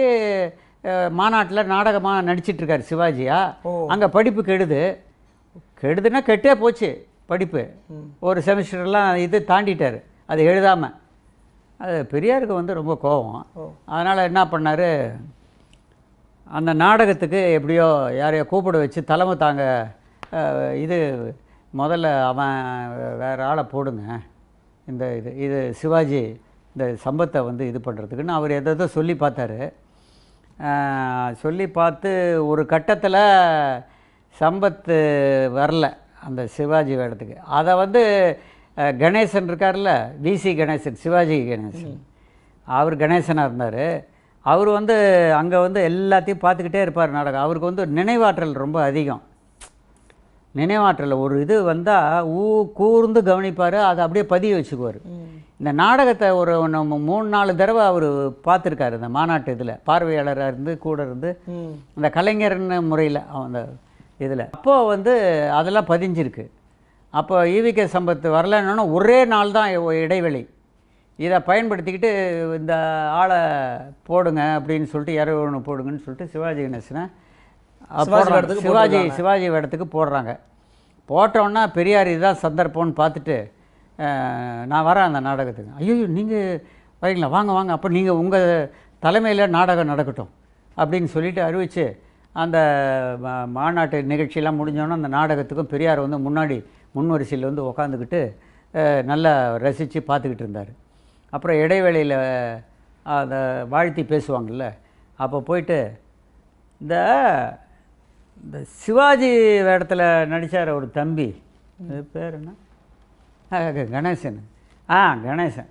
மாநாட்டில் நாடகமாக நடிச்சிட்ருக்காரு சிவாஜியா அங்கே படிப்பு கெடுது கெடுதுன்னா கெட்டே போச்சு படிப்பு ஒரு செமஸ்டர்லாம் இது தாண்டிட்டார் அது எழுதாமல் அது பெரியாருக்கு வந்து ரொம்ப கோபம் அதனால் என்ன பண்ணார் அந்த நாடகத்துக்கு எப்படியோ யாரையோ கூப்பிட வச்சு தலைமை தாங்க இது முதல்ல அவன் வேறு ஆளை போடுங்க இந்த இது இது சிவாஜி இந்த சம்பத்தை வந்து இது பண்ணுறதுக்குன்னு அவர் எதோ சொல்லி பார்த்தாரு சொல்லி பார்த்து ஒரு கட்டத்தில் சம்பத்து வரல அந்த சிவாஜி வேடத்துக்கு அதை வந்து கணேசன் இருக்கார்ல விசி கணேசன் சிவாஜி கணேசன் அவர் கணேசனாக இருந்தார் அவர் வந்து அங்கே வந்து எல்லாத்தையும் பார்த்துக்கிட்டே இருப்பார் நாடகம் அவருக்கு வந்து நினைவாற்றல் ரொம்ப அதிகம் நினைவாற்றல் ஒரு இது வந்தால் ஊ கூர்ந்து கவனிப்பார் அதை அப்படியே பதிய வச்சுக்குவார் இந்த நாடகத்தை ஒரு நம்ம மூணு நாலு தடவை அவர் பார்த்துருக்காரு இந்த மாநாட்டு இதில் பார்வையாளராக இருந்து கூட இருந்து இந்த கலைஞர்னு முறையில் அந்த இதில் அப்போது வந்து அதெல்லாம் பதிஞ்சிருக்கு அப்போ ஈவிகே சம்பத்து வரலன்னா ஒரே நாள் தான் இடைவெளி இதை பயன்படுத்திக்கிட்டு இந்த ஆளை போடுங்க அப்படின்னு சொல்லிட்டு இரவு ஒன்று போடுங்கன்னு சொல்லிட்டு சிவாஜி கணேசனை சிவாஜி சிவாஜி இடத்துக்கு போடுறாங்க போட்டோன்னா பெரியார் இதுதான் சந்தர்ப்பம்னு பார்த்துட்டு நான் வரேன் அந்த நாடகத்துக்கு ஐயோ நீங்கள் வரீங்களா வாங்க வாங்க அப்போ நீங்கள் உங்கள் தலைமையில் நாடகம் நடக்கட்டும் அப்படின்னு சொல்லிட்டு அறிவித்து அந்த மாநாட்டு நிகழ்ச்சியெல்லாம் முடிஞ்சோன்னே அந்த நாடகத்துக்கும் பெரியார் வந்து முன்னாடி முன் வரிசையில் வந்து உக்காந்துக்கிட்டு நல்லா ரசித்து பார்த்துக்கிட்டு இருந்தார் அப்புறம் இடைவேளையில் அதை வாழ்த்தி பேசுவாங்கள்ல அப்போ போயிட்டு இந்த இந்த சிவாஜி வேடத்தில் நடித்தார் ஒரு தம்பி பேர் என்ன கணேசன் ஆ கணேசன்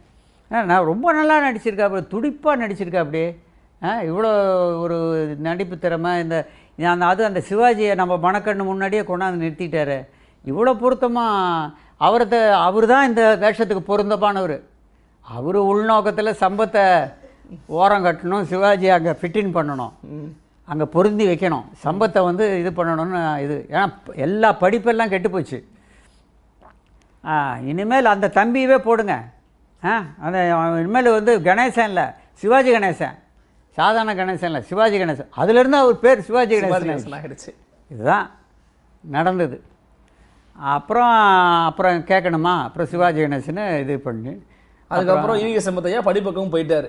நான் ரொம்ப நல்லா நடிச்சிருக்கா அப்புறம் துடிப்பாக நடிச்சிருக்கா அப்படியே இவ்வளோ ஒரு நடிப்பு திறமை இந்த அந்த அது அந்த சிவாஜியை நம்ம மணக்கண்ணு முன்னாடியே கொண்டாந்து நிறுத்திட்டாரு இவ்வளோ பொருத்தமாக அவரது அவர் தான் இந்த வேஷத்துக்கு பொருந்தப்பானவர் அவர் உள்நோக்கத்தில் சம்பத்தை ஓரம் கட்டணும் சிவாஜி அங்கே ஃபிட்டின் பண்ணணும் அங்கே பொருந்தி வைக்கணும் சம்பத்தை வந்து இது பண்ணணும்னு இது ஏன்னா எல்லா படிப்பெல்லாம் கெட்டு போச்சு இனிமேல் அந்த தம்பியவே போடுங்க ஆ அந்த இனிமேல் வந்து கணேசன் இல்லை சிவாஜி கணேசன் சாதாரண கணேசன் இல்லை சிவாஜி கணேசன் அதுலேருந்து அவர் பேர் சிவாஜி கணேசன் ஆகிடுச்சு இதுதான் நடந்தது அப்புறம் அப்புறம் கேட்கணுமா அப்புறம் சிவாஜி கணேசனை இது பண்ணி அதுக்கப்புறம் ஈவிக சம்பத்தையா படிப்பக்கமும் போயிட்டார்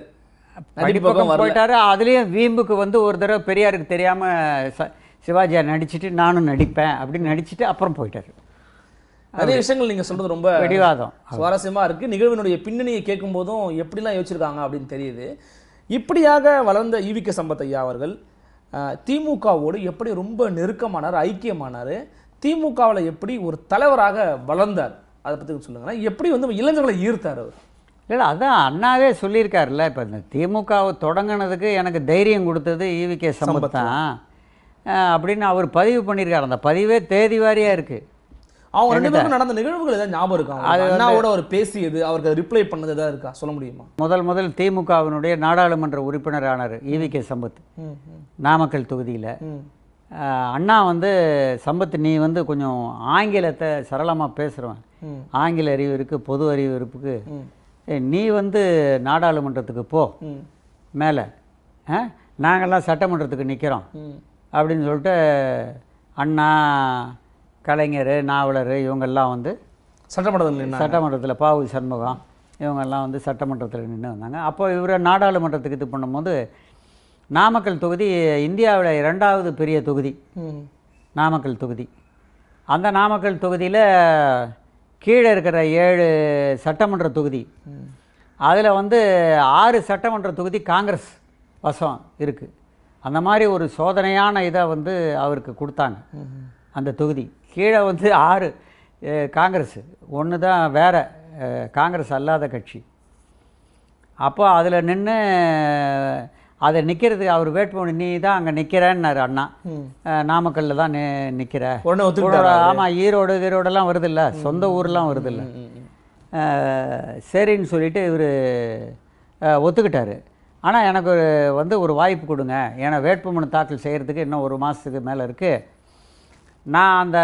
படிப்பக்கம் போயிட்டார் அதுலேயும் வீம்புக்கு வந்து ஒரு தடவை பெரியாருக்கு தெரியாமல் ச சிவாஜியா நடிச்சுட்டு நானும் நடிப்பேன் அப்படின்னு நடிச்சுட்டு அப்புறம் போயிட்டார் நிறைய விஷயங்கள் நீங்கள் சொல்கிறது ரொம்ப வெடிவாதம் சுவாரஸ்யமாக இருக்குது நிகழ்வினுடைய பின்னணியை கேட்கும் போதும் எப்படிலாம் யோசிச்சிருக்காங்க அப்படின்னு தெரியுது இப்படியாக வளர்ந்த ஈவிக்க சம்பத்தையா அவர்கள் திமுகவோடு எப்படி ரொம்ப நெருக்கமானார் ஐக்கியமானார் திமுகவில் எப்படி ஒரு தலைவராக வளர்ந்தார் அதை பற்றி சொல்லுங்கன்னா எப்படி வந்து இளைஞர்களை ஈர்த்தார் அவர் இல்லை அதான் அண்ணாவே சொல்லியிருக்காருல்ல இப்போ இந்த திமுகவை தொடங்கினதுக்கு எனக்கு தைரியம் கொடுத்தது ஈவி e கே சம்பத் தான் அப்படின்னு அவர் பதிவு பண்ணியிருக்காரு அந்த பதிவே தேதி வாரியாக இருக்குது அவங்க ரெண்டு பேரும் நடந்த நிகழ்வுகள் ஏதாவது ஞாபகம் இருக்கா அது அண்ணாவோட அவர் பேசியது அவருக்கு ரிப்ளை பண்ணது எதாவது இருக்கா சொல்ல முடியுமா முதல் முதல் திமுகவினுடைய நாடாளுமன்ற உறுப்பினர் ஆனார் E V e K Sampath Namakkal தொகுதியில் அண்ணா வந்து சம்பத் நீ வந்து கொஞ்சம் ஆங்கிலத்தை சரளமாக பேசுகிறவன் ஆங்கில அறிவு இருக்குது பொது அறிவு இருப்புக்கு நீ வந்து நாடாளுமன்றத்துக்கு போ மேலே நாங்கள்லாம் சட்டமன்றத்துக்கு நிற்கிறோம் அப்படின்னு சொல்லிட்டு அண்ணா கலைஞர் நாவலர் இவங்கெல்லாம் வந்து சட்டமன்றத்தில் சட்டமன்றத்தில் பாவு சண்முகம் இவங்கெல்லாம் வந்து சட்டமன்றத்தில் நின்று வந்தாங்க அப்போ இவரை நாடாளுமன்றத்துக்கு இது பண்ணும்போது நாமக்கல் தொகுதி இந்தியாவில் இரண்டாவது பெரிய தொகுதி நாமக்கல் தொகுதி அந்த நாமக்கல் தொகுதியில் கீழே இருக்கிற ஏழு சட்டமன்ற தொகுதி அதில் வந்து ஆறு சட்டமன்ற தொகுதி காங்கிரஸ் வசம் இருக்குது அந்த மாதிரி ஒரு சோதனையான இதை வந்து அவருக்கு கொடுத்தாங்க அந்த தொகுதி கீழே வந்து ஆறு காங்கிரஸ் ஒன்று தான் வேறு காங்கிரஸ் அல்லாத கட்சி அப்போ அதில் நின்று அதை நிற்கிறது அவர் வேட்புமனு நீ தான் அங்கே நிற்கிறேன்னாரு அண்ணா நாமக்கல்ல தான் நி நிற்கிற ஆமாம் ஈரோடு ஈரோடெல்லாம் வருதில்ல சொந்த ஊர்லாம் வருதில்ல சரின்னு சொல்லிட்டு இவர் ஒத்துக்கிட்டார் ஆனால் எனக்கு ஒரு வந்து ஒரு வாய்ப்பு கொடுங்க ஏன்னா வேட்புமனு தாக்கல் செய்கிறதுக்கு இன்னும் ஒரு மாதத்துக்கு மேலே இருக்குது நான் அந்த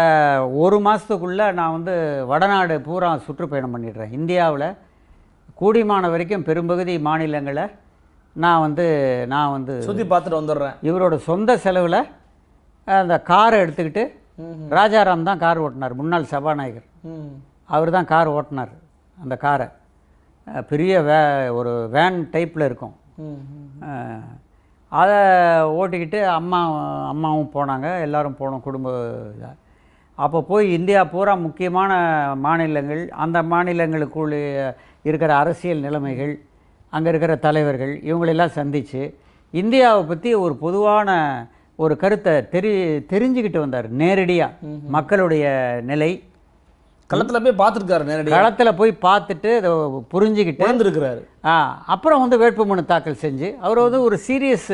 ஒரு மாதத்துக்குள்ளே நான் வந்து வடநாடு பூரா சுற்றுப்பயணம் பண்ணிடுறேன் இந்தியாவில் கூடிமான வரைக்கும் பெரும்பகுதி மாநிலங்களை நான் வந்து நான் வந்து சுற்றி பார்த்துட்டு வந்துடுறேன் இவரோட சொந்த செலவில் அந்த காரை எடுத்துக்கிட்டு ராஜாராம் தான் கார் ஓட்டினார் முன்னாள் சபாநாயகர் அவர் தான் கார் ஓட்டினார் அந்த காரை பெரிய வே ஒரு வேன் டைப்பில் இருக்கும் அதை ஓட்டிக்கிட்டு அம்மா அம்மாவும் போனாங்க எல்லோரும் போனோம் குடும்ப அப்போ போய் இந்தியா பூரா முக்கியமான மாநிலங்கள் அந்த மாநிலங்களுக்குள்ளே இருக்கிற அரசியல் நிலைமைகள் அங்கே இருக்கிற தலைவர்கள் இவங்களெல்லாம் சந்தித்து இந்தியாவை பற்றி ஒரு பொதுவான ஒரு கருத்தை தெரி தெரிஞ்சுக்கிட்டு வந்தார் நேரடியாக மக்களுடைய நிலை களத்தில் போய் பார்த்துருக்காரு நேரடியாக களத்தில் போய் பார்த்துட்டு அதை புரிஞ்சுக்கிட்டு இருந்திருக்கிறாரு ஆ அப்புறம் வந்து வேட்புமனு தாக்கல் செஞ்சு அவர் வந்து ஒரு சீரியஸ்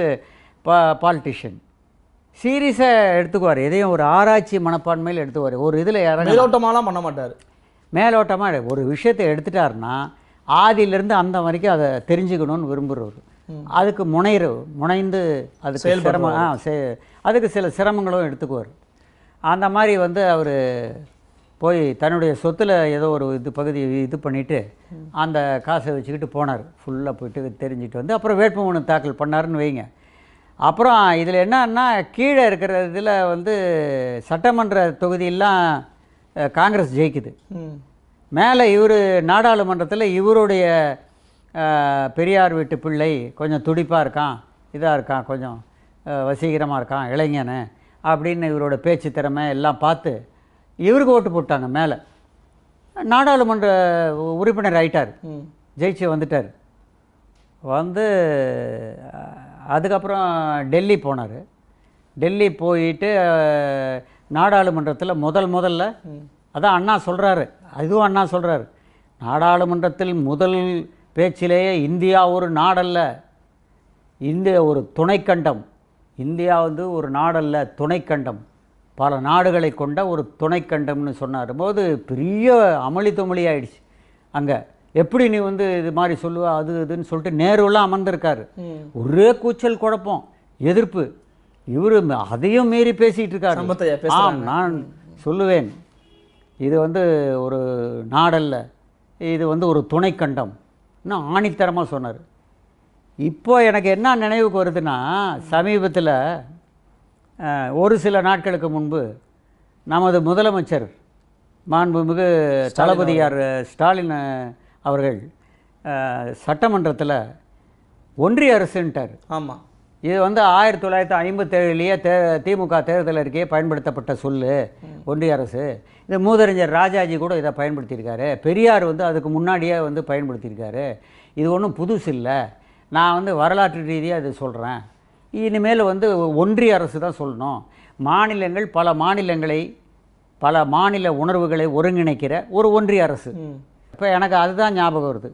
பா பாலிட்டிஷியன் சீரியஸாக எடுத்துக்குவார் எதையும் ஒரு ஆராய்ச்சி மனப்பான்மையில் எடுத்துக்குவார் ஒரு இதில் மேலோட்டமாலாம் பண்ண மாட்டார் மேலோட்டமாக ஒரு விஷயத்தை எடுத்துட்டாருன்னா ஆதியிலேருந்து அந்த வரைக்கும் அதை தெரிஞ்சுக்கணும்னு விரும்புகிறவர் அதுக்கு முனையிற முனைந்து அது சிரமம் ஆ அதுக்கு சில சிரமங்களும் எடுத்துக்குவார் அந்த மாதிரி வந்து அவர் போய் தன்னுடைய சொத்தில் ஏதோ ஒரு இது பகுதி இது பண்ணிவிட்டு அந்த காசை வச்சுக்கிட்டு போனார் ஃபுல்லாக போயிட்டு தெரிஞ்சுட்டு வந்து அப்புறம் வேட்புமனு தாக்கல் பண்ணாருன்னு வைங்க அப்புறம் இதில் என்னன்னா கீழே இருக்கிற இதில் வந்து சட்டமன்ற தொகுதியெல்லாம் காங்கிரஸ் ஜெயிக்குது மேலே இவர் நாடாளுமன்றத்தில் இவருடைய பெரியார் வீட்டு பிள்ளை கொஞ்சம் துடிப்பாக இருக்கான் இதாக இருக்கான் கொஞ்சம் வசீகரமாக இருக்கான் இளைஞனு அப்படின்னு இவரோட பேச்சு திறமை எல்லாம் பார்த்து இவருக்கு ஓட்டு போட்டாங்க மேலே நாடாளுமன்ற உறுப்பினர் ஆயிட்டார் ஜெயிச்சு வந்துட்டார் வந்து அதுக்கப்புறம் டெல்லி போனார் டெல்லி போயிட்டு நாடாளுமன்றத்தில் முதல் முதல்ல அதான் அண்ணா சொல்கிறாரு அதுவும் அண்ணா சொல்கிறாரு நாடாளுமன்றத்தில் முதல் பேச்சிலேயே இந்தியா ஒரு நாடல்ல இந்திய ஒரு துணைக்கண்டம் இந்தியா வந்து ஒரு நாடல்ல துணைக்கண்டம் பல நாடுகளை கொண்ட ஒரு துணைக்கண்டம்னு சொன்னார் போது பெரிய அமளி துமளி ஆயிடுச்சு அங்கே எப்படி நீ வந்து இது மாதிரி சொல்லுவ அது இதுன்னு சொல்லிட்டு நேருலாம் அமர்ந்திருக்காரு ஒரே கூச்சல் குழப்பம் எதிர்ப்பு இவர் அதையும் மீறி பேசிகிட்டு இருக்காரு நான் சொல்லுவேன் இது வந்து ஒரு நாடல்ல இது வந்து ஒரு துணைக்கண்டம் இன்னும் ஆணித்தரமாக சொன்னார் இப்போ எனக்கு என்ன நினைவுக்கு வருதுன்னா சமீபத்தில் ஒரு சில நாட்களுக்கு முன்பு நமது முதலமைச்சர் மாண்புமிகு தளபதியார் ஸ்டாலின் அவர்கள் சட்டமன்றத்தில் ஒன்றிய அரசுன்ட்டார் ஆமாம் இது வந்து ஆயிரத்தி தொள்ளாயிரத்தி ஐம்பத்தேழுலேயே தே திமுக தேர்தல் அறிக்கையை பயன்படுத்தப்பட்ட சொல்லு ஒன்றிய அரசு இந்த மூதறிஞர் ராஜாஜி கூட இதை பயன்படுத்தியிருக்காரு பெரியார் வந்து அதுக்கு முன்னாடியே வந்து பயன்படுத்தியிருக்காரு இது ஒன்றும் புதுசு இல்லை நான் வந்து வரலாற்று ரீதியாக இது சொல்கிறேன் இனிமேல் வந்து ஒன்றிய அரசு தான் சொல்லணும் மாநிலங்கள் பல மாநிலங்களை பல மாநில உணர்வுகளை ஒருங்கிணைக்கிற ஒரு ஒன்றிய அரசு இப்போ எனக்கு அதுதான் ஞாபகம் வருது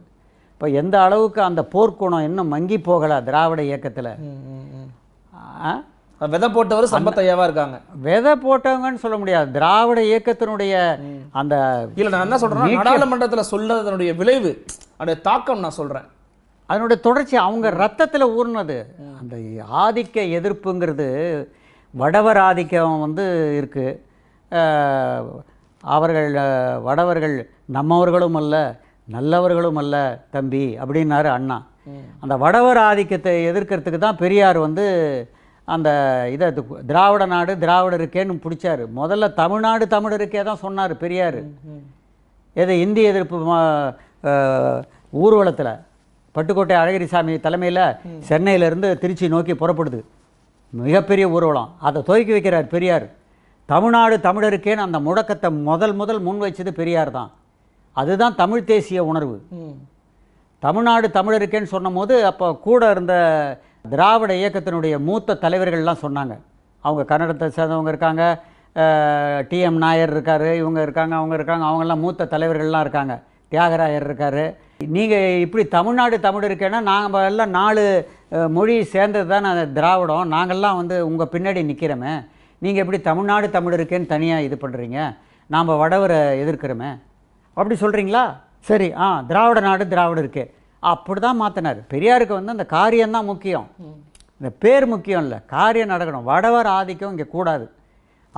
இப்போ எந்த அளவுக்கு அந்த போர்க்குணம் இன்னும் மங்கி போகலை திராவிட இயக்கத்தில் விதை போட்டவர் சம்பத்தையாவா இருக்காங்க விதை போட்டவங்கன்னு சொல்ல முடியாது திராவிட இயக்கத்தினுடைய அந்த இல்லை நான் என்ன சொல்றேன் நாடாளுமன்றத்தில் சொல்றதனுடைய விளைவு அதனுடைய தாக்கம் நான் சொல்கிறேன் அதனுடைய தொடர்ச்சி அவங்க ரத்தத்தில் ஊர்னது அந்த ஆதிக்க எதிர்ப்புங்கிறது வடவர் ஆதிக்கம் வந்து இருக்குது அவர்கள் வடவர்கள் நம்மவர்களும் அல்ல நல்லவர்களும் அல்ல தம்பி அப்படின்னாரு அண்ணா அந்த வடவர் ஆதிக்கத்தை எதிர்க்கிறதுக்கு தான் பெரியார் வந்து அந்த இதை திராவிட நாடு திராவிட இருக்கேன்னு பிடிச்சாரு முதல்ல தமிழ்நாடு தமிழருக்கே தான் சொன்னார் பெரியார் எது இந்திய எதிர்ப்பு ஊர்வலத்தில் பட்டுக்கோட்டை அழகிரிசாமி தலைமையில் சென்னையிலேருந்து திருச்சி நோக்கி புறப்படுது மிகப்பெரிய ஊர்வலம் அதை துவக்கி வைக்கிறார் பெரியார் தமிழ்நாடு தமிழருக்கேன்னு அந்த முழக்கத்தை முதல் முதல் முன் வச்சது பெரியார் தான் அதுதான் தமிழ் தேசிய உணர்வு தமிழ்நாடு தமிழ் இருக்கேன்னு சொன்னபோது அப்போ கூட இருந்த திராவிட இயக்கத்தினுடைய மூத்த தலைவர்கள்லாம் சொன்னாங்க அவங்க கன்னடத்தை சேர்ந்தவங்க இருக்காங்க டிஎம் நாயர் இருக்கார் இவங்க இருக்காங்க அவங்க இருக்காங்க அவங்கெல்லாம் மூத்த தலைவர்கள்லாம் இருக்காங்க தியாகராயர் இருக்கார் நீங்கள் இப்படி தமிழ்நாடு தமிழ் இருக்கேன்னா நாங்கள் எல்லாம் நாலு மொழி சேர்ந்தது தான் நான் திராவிடம் நாங்கள்லாம் வந்து உங்கள் பின்னாடி நிற்கிறோமே நீங்கள் எப்படி தமிழ்நாடு தமிழ் இருக்கேன்னு தனியாக இது பண்ணுறீங்க நாம் வடவரை எதிர்க்கிறோமே அப்படி சொல்கிறீங்களா சரி ஆ திராவிட நாடு திராவிடம் இருக்கு அப்படி தான் மாற்றினார் பெரியாருக்கு வந்து அந்த காரியம்தான் முக்கியம் இந்த பேர் முக்கியம் இல்லை காரியம் நடக்கணும் வடவர் ஆதிக்கம் இங்கே கூடாது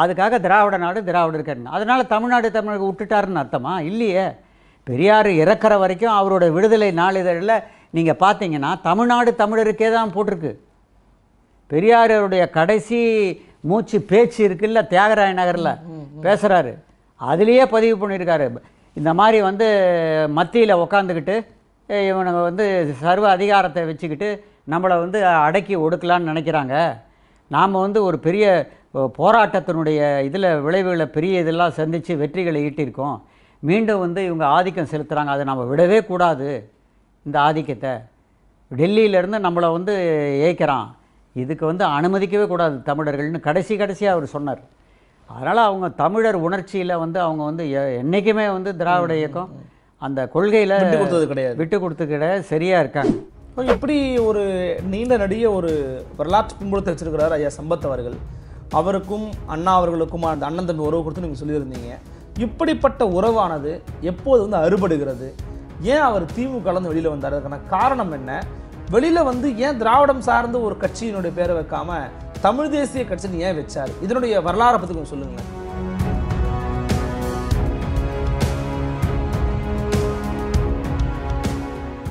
அதுக்காக திராவிட நாடு திராவிட இருக்காருங்க அதனால் தமிழ்நாடு தமிழுக்கு விட்டுட்டாருன்னு அர்த்தமா இல்லையே பெரியார் இறக்கிற வரைக்கும் அவரோட விடுதலை நாளிதழில் நீங்கள் பார்த்தீங்கன்னா தமிழ்நாடு தமிழருக்கே தான் போட்டிருக்கு பெரியாருடைய கடைசி மூச்சு பேச்சு இருக்குல்ல தியாகராய நகரில் பேசுகிறாரு அதுலேயே பதிவு பண்ணியிருக்காரு இந்த மாதிரி வந்து மத்தியில் உக்காந்துக்கிட்டு இவனை வந்து சர்வ அதிகாரத்தை வச்சுக்கிட்டு நம்மளை வந்து அடக்கி ஒடுக்கலான்னு நினைக்கிறாங்க நாம் வந்து ஒரு பெரிய போராட்டத்தினுடைய இதில் விளைவுகளை பெரிய இதெல்லாம் சந்தித்து வெற்றிகளை ஈட்டியிருக்கோம் மீண்டும் வந்து இவங்க ஆதிக்கம் செலுத்துகிறாங்க அதை நம்ம விடவே கூடாது இந்த ஆதிக்கத்தை டெல்லியிலேருந்து நம்மளை வந்து ஏய்க்கிறான் இதுக்கு வந்து அனுமதிக்கவே கூடாது தமிழர்கள்னு கடைசி கடைசியாக அவர் சொன்னார் அதனால் அவங்க தமிழர் உணர்ச்சியில் வந்து அவங்க வந்து என்றைக்குமே வந்து திராவிட இயக்கம் அந்த கொள்கையில் விட்டு கொடுத்தது கிடையாது விட்டு கொடுத்து கிடையாது சரியாக இருக்காங்க எப்படி ஒரு நீண்ட நடிக ஒரு வரலாற்று பின்புலத்தை வச்சிருக்கிறார் ஐயா சம்பத் அவர்கள் அவருக்கும் அண்ணா அவர்களுக்கும் அந்த அண்ணன் தம்பி உறவு கொடுத்து நீங்கள் சொல்லியிருந்தீங்க இப்படிப்பட்ட உறவானது எப்போது வந்து அறுபடுகிறது ஏன் அவர் தீவு கலந்து வெளியில் வந்தார் அதுக்கான காரணம் என்ன வெளியில் வந்து ஏன் திராவிடம் சார்ந்த ஒரு கட்சியினுடைய பேரை வைக்காமல் தமிழ் தேசிய கட்சின்னு ஏன் வச்சார் இதனுடைய வரலாறை பற்றி கொஞ்சம் சொல்லுங்களேன்